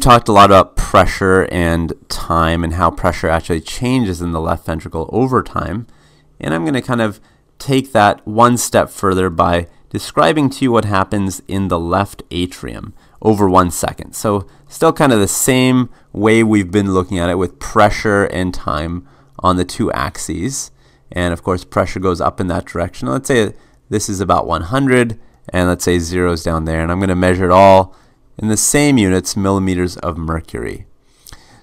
talked a lot about pressure and time and how pressure actually changes in the left ventricle over time. And I'm going to kind of take that one step further by describing to you what happens in the left atrium over one second. So, still kind of the same way we've been looking at it with pressure and time on the two axes. And of course, pressure goes up in that direction. Let's say this is about 100, and let's say zero is down there. And I'm going to measure it all in the same units, millimeters of mercury.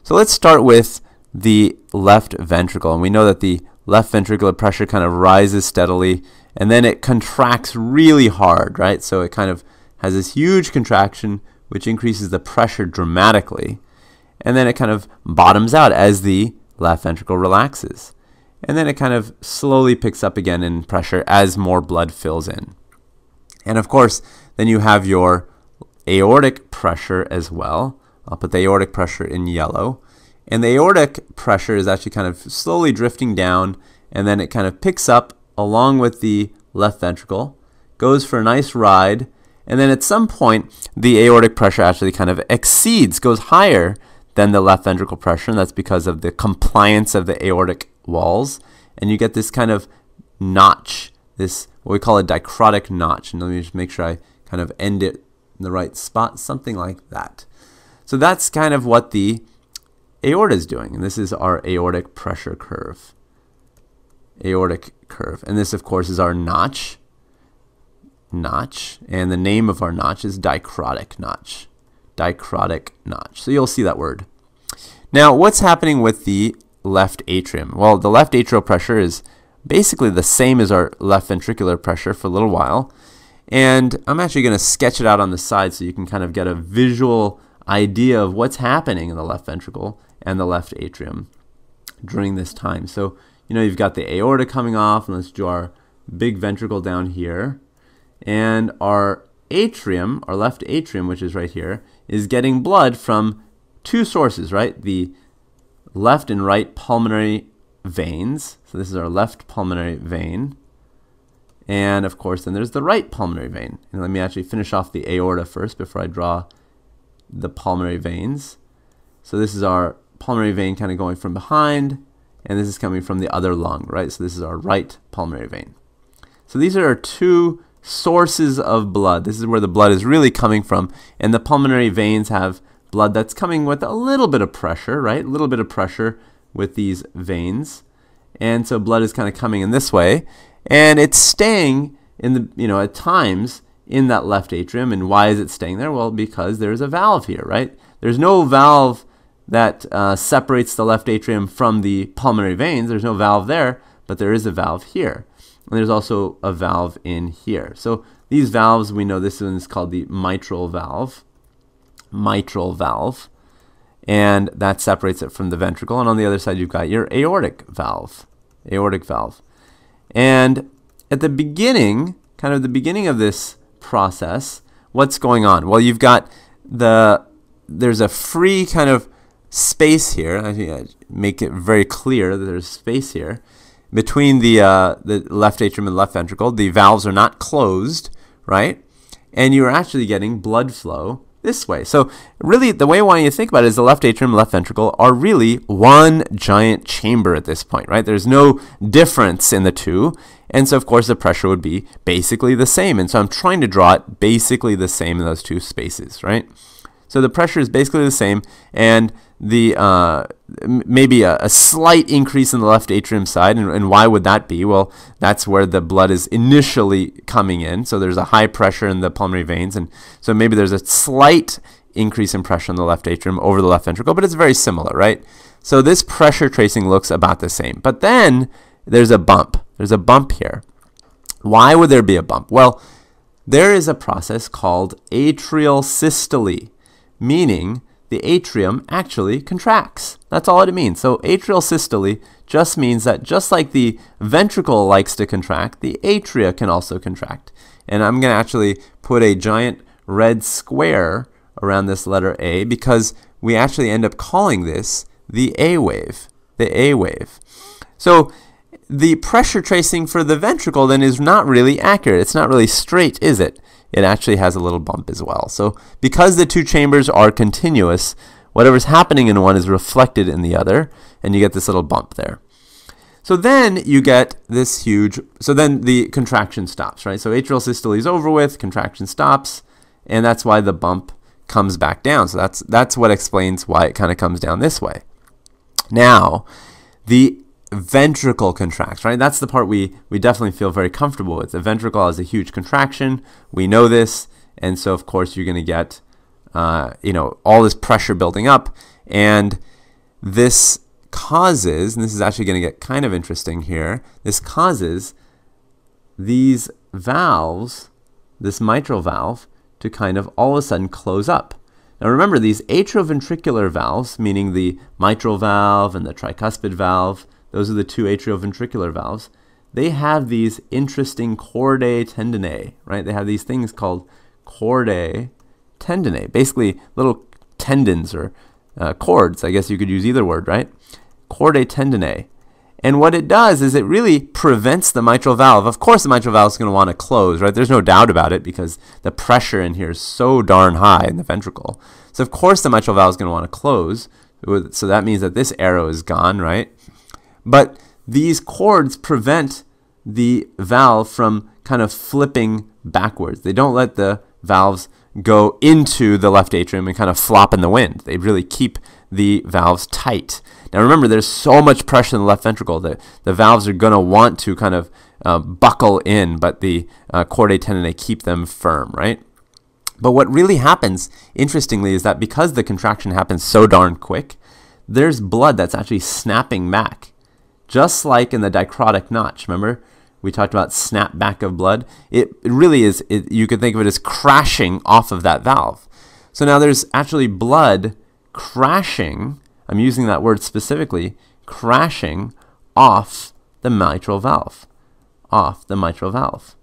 So let's start with the left ventricle. And we know that the left ventricular pressure kind of rises steadily and then it contracts really hard, right? So it kind of has this huge contraction which increases the pressure dramatically. And then it kind of bottoms out as the left ventricle relaxes. And then it kind of slowly picks up again in pressure as more blood fills in. And of course, then you have your aortic pressure as well. I'll put the aortic pressure in yellow. And the aortic pressure is actually kind of slowly drifting down, and then it kind of picks up along with the left ventricle, goes for a nice ride, and then at some point, the aortic pressure actually kind of exceeds, goes higher than the left ventricle pressure, and that's because of the compliance of the aortic walls. And you get this kind of notch, this what we call a dichrotic notch. And let me just make sure I kind of end it in the right spot, something like that. So that's kind of what the aorta is doing. And this is our aortic pressure curve. Aortic curve. And this, of course, is our notch. Notch. And the name of our notch is dichrotic notch. Dichrotic notch. So you'll see that word. Now, what's happening with the left atrium? Well, the left atrial pressure is basically the same as our left ventricular pressure for a little while. And I'm actually going to sketch it out on the side so you can kind of get a visual idea of what's happening in the left ventricle and the left atrium during this time. So, you know, you've got the aorta coming off, and let's draw our big ventricle down here. And our atrium, our left atrium, which is right here, is getting blood from two sources, right? The left and right pulmonary veins. So this is our left pulmonary vein. And of course, then there's the right pulmonary vein. And let me actually finish off the aorta first before I draw the pulmonary veins. So this is our pulmonary vein kind of going from behind, and this is coming from the other lung, right? So this is our right pulmonary vein. So these are our two sources of blood. This is where the blood is really coming from, and the pulmonary veins have blood that's coming with a little bit of pressure, right? A little bit of pressure with these veins and so blood is kind of coming in this way, and it's staying in the you know at times in that left atrium. And why is it staying there? Well, because there's a valve here, right? There's no valve that uh, separates the left atrium from the pulmonary veins. There's no valve there, but there is a valve here. And there's also a valve in here. So these valves, we know this one is called the mitral valve. Mitral valve and that separates it from the ventricle. And on the other side, you've got your aortic valve, aortic valve. And at the beginning, kind of the beginning of this process, what's going on? Well, you've got the there's a free kind of space here. I think I make it very clear that there's space here between the uh, the left atrium and left ventricle. The valves are not closed, right? And you're actually getting blood flow this way. So really, the way I want you to think about it is the left atrium and left ventricle are really one giant chamber at this point, right? There's no difference in the two. And so, of course, the pressure would be basically the same. And so I'm trying to draw it basically the same in those two spaces, right? So the pressure is basically the same, and the uh, maybe a, a, slight increase in the left atrium side. And, and, why would that be? Well, that's where the blood is initially coming in. So there's a high pressure in the pulmonary veins. And so maybe there's a slight increase in pressure in the left atrium over the left ventricle, but it's very similar, right? So this pressure tracing looks about the same. But then there's a bump. There's a bump here. Why would there be a bump? Well, there is a process called atrial systole, meaning the atrium actually contracts. That's all it means. So atrial systole just means that just like the ventricle likes to contract, the atria can also contract. And I'm going to actually put a giant red square around this letter A because we actually end up calling this the A wave, the A wave. So the pressure tracing for the ventricle then is not really accurate. It's not really straight, is it? it actually has a little bump as well. So because the two chambers are continuous, whatever's happening in one is reflected in the other, and you get this little bump there. So then you get this huge, so then the contraction stops, right? So atrial systole is over with, contraction stops, and that's why the bump comes back down. So that's, that's what explains why it kind of comes down this way. Now, the ventricle contracts, right? That's the part we, we definitely feel very comfortable with. The ventricle has a huge contraction. We know this. And so, of course, you're going to get, uh, you know, all this pressure building up. And this causes, and this is actually going to get kind of interesting here, this causes these valves, this mitral valve, to kind of all of a sudden close up. Now remember, these atrioventricular valves, meaning the mitral valve and the tricuspid valve, those are the two atrioventricular valves. They have these interesting chordae tendinae, right? They have these things called chordae tendinae, basically little tendons or uh, cords. I guess you could use either word, right? Chordae tendinae. And what it does is it really prevents the mitral valve. Of course, the mitral valve is going to want to close, right? There's no doubt about it because the pressure in here is so darn high in the ventricle. So, of course, the mitral valve is going to want to close. So, that means that this arrow is gone, right? But these cords prevent the valve from kind of flipping backwards. They don't let the valves go into the left atrium and kind of flop in the wind. They really keep the valves tight. Now remember, there's so much pressure in the left ventricle that the valves are going to want to kind of uh, buckle in, but the uh, chordae tendineae keep them firm, right? But what really happens, interestingly, is that because the contraction happens so darn quick, there's blood that's actually snapping back just like in the dichrotic notch. Remember, we talked about snap back of blood. It, it really is, it, you could think of it as crashing off of that valve. So now there's actually blood crashing, I'm using that word specifically, crashing off the mitral valve, off the mitral valve,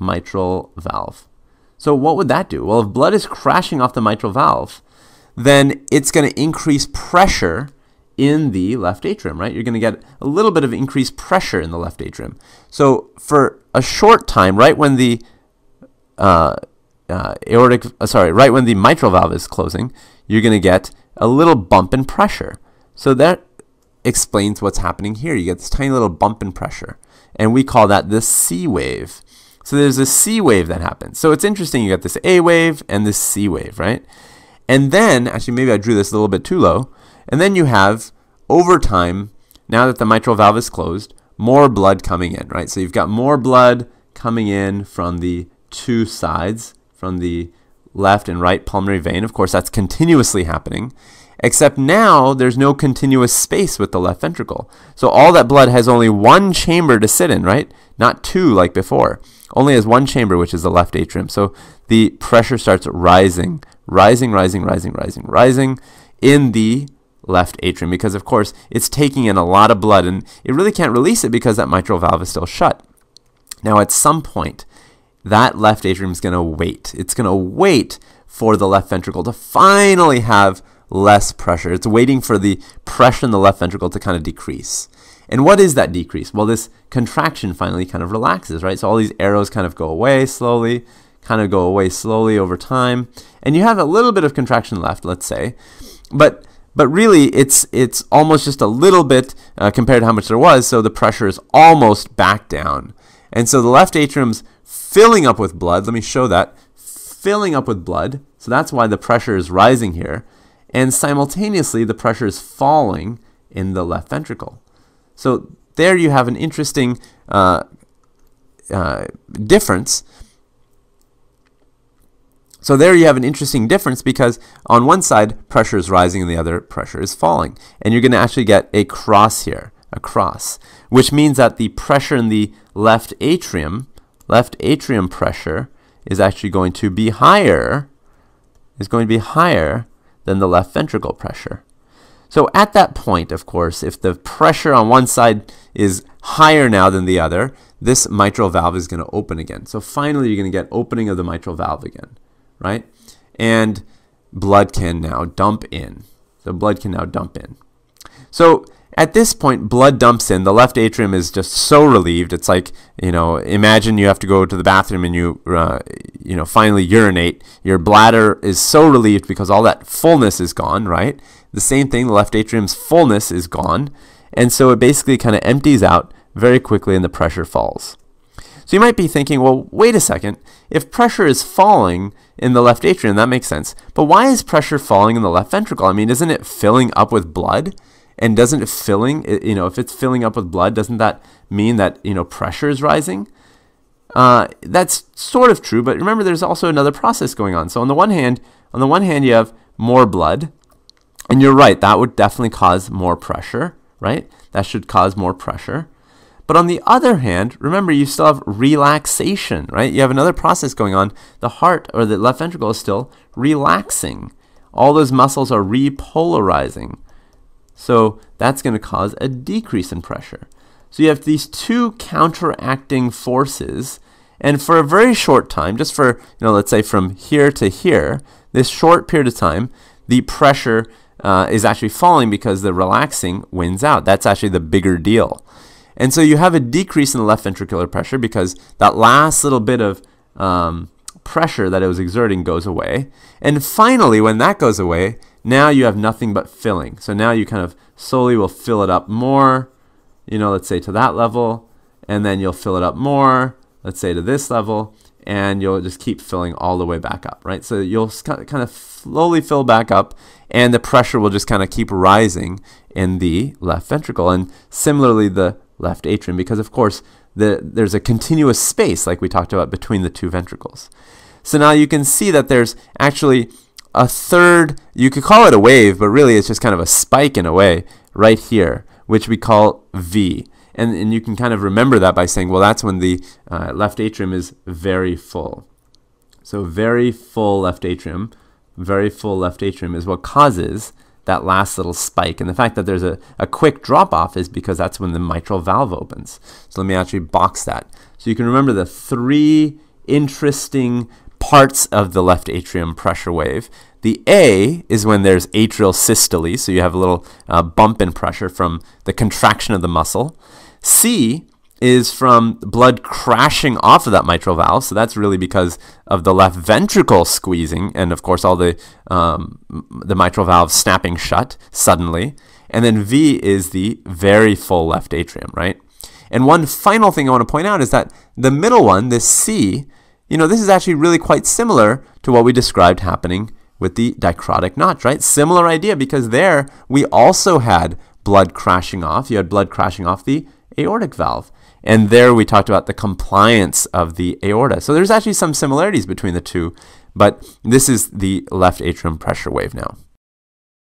mitral valve. So what would that do? Well, if blood is crashing off the mitral valve, then it's going to increase pressure in the left atrium, right? You're going to get a little bit of increased pressure in the left atrium. So for a short time, right when the uh, uh, aortic, uh, sorry, right when the mitral valve is closing, you're going to get a little bump in pressure. So that explains what's happening here. You get this tiny little bump in pressure, and we call that the C wave. So there's a C wave that happens. So it's interesting. You got this A wave and this C wave, right? And then, actually, maybe I drew this a little bit too low. And then you have, over time, now that the mitral valve is closed, more blood coming in, right? So you've got more blood coming in from the two sides, from the left and right pulmonary vein. Of course, that's continuously happening, except now there's no continuous space with the left ventricle. So all that blood has only one chamber to sit in, right? Not two like before. Only has one chamber, which is the left atrium. So the pressure starts rising, rising, rising, rising, rising, rising in the left atrium because, of course, it's taking in a lot of blood and it really can't release it because that mitral valve is still shut. Now, at some point, that left atrium is going to wait. It's going to wait for the left ventricle to finally have less pressure. It's waiting for the pressure in the left ventricle to kind of decrease. And what is that decrease? Well, this contraction finally kind of relaxes, right? So all these arrows kind of go away slowly, kind of go away slowly over time. And you have a little bit of contraction left, let's say. But but really it's it's almost just a little bit uh, compared to how much there was so the pressure is almost back down and so the left atrium's filling up with blood let me show that filling up with blood so that's why the pressure is rising here and simultaneously the pressure is falling in the left ventricle so there you have an interesting uh, uh, difference so there you have an interesting difference because on one side pressure is rising and the other pressure is falling. And you're going to actually get a cross here, a cross, which means that the pressure in the left atrium, left atrium pressure is actually going to be higher, is going to be higher than the left ventricle pressure. So at that point, of course, if the pressure on one side is higher now than the other, this mitral valve is going to open again. So finally, you're going to get opening of the mitral valve again right? And blood can now dump in. So blood can now dump in. So at this point, blood dumps in. The left atrium is just so relieved. It's like you know, imagine you have to go to the bathroom and you uh, you know finally urinate. Your bladder is so relieved because all that fullness is gone, right? The same thing. The left atrium's fullness is gone, and so it basically kind of empties out very quickly, and the pressure falls. So you might be thinking, well, wait a second, if pressure is falling in the left atrium, that makes sense. But why is pressure falling in the left ventricle? I mean, isn't it filling up with blood? And doesn't it filling, you know, if it's filling up with blood, doesn't that mean that, you know, pressure is rising? Uh, that's sort of true, but remember there's also another process going on. So on the one hand, on the one hand you have more blood, and you're right, that would definitely cause more pressure, right? That should cause more pressure. But on the other hand, remember you still have relaxation, right? You have another process going on. The heart or the left ventricle is still relaxing. All those muscles are repolarizing. So that's going to cause a decrease in pressure. So you have these two counteracting forces. And for a very short time, just for, you know, let's say from here to here, this short period of time, the pressure uh, is actually falling because the relaxing wins out. That's actually the bigger deal. And so you have a decrease in the left ventricular pressure because that last little bit of um, pressure that it was exerting goes away. And finally, when that goes away, now you have nothing but filling. So now you kind of slowly will fill it up more, you know, let's say to that level, and then you'll fill it up more, let's say to this level, and you'll just keep filling all the way back up, right? So you'll kind of slowly fill back up, and the pressure will just kind of keep rising in the left ventricle. And similarly, the left atrium because, of course, the, there's a continuous space, like we talked about, between the two ventricles. So now you can see that there's actually a third, you could call it a wave, but really it's just kind of a spike in a way, right here, which we call V. And, and you can kind of remember that by saying, well, that's when the uh, left atrium is very full. So, very full left atrium, very full left atrium is what causes that last little spike. And the fact that there's a, a quick drop off is because that's when the mitral valve opens. So let me actually box that. So you can remember the three interesting parts of the left atrium pressure wave. The A is when there's atrial systole, so you have a little uh, bump in pressure from the contraction of the muscle. C is from blood crashing off of that mitral valve. So that's really because of the left ventricle squeezing, and of course all the um, the mitral valve snapping shut suddenly. And then V is the very full left atrium, right? And one final thing I want to point out is that the middle one, this C, you know, this is actually really quite similar to what we described happening with the dichrotic notch, right? Similar idea because there we also had blood crashing off. You had blood crashing off the aortic valve. And there we talked about the compliance of the aorta. So there's actually some similarities between the two, but this is the left atrium pressure wave now.